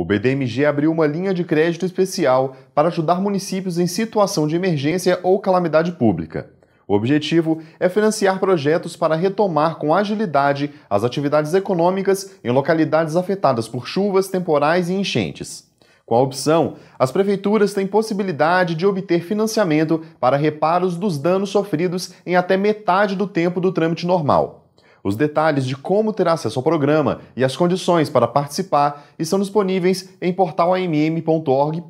O BDMG abriu uma linha de crédito especial para ajudar municípios em situação de emergência ou calamidade pública. O objetivo é financiar projetos para retomar com agilidade as atividades econômicas em localidades afetadas por chuvas, temporais e enchentes. Com a opção, as prefeituras têm possibilidade de obter financiamento para reparos dos danos sofridos em até metade do tempo do trâmite normal. Os detalhes de como ter acesso ao programa e as condições para participar estão disponíveis em portalamm.org.br.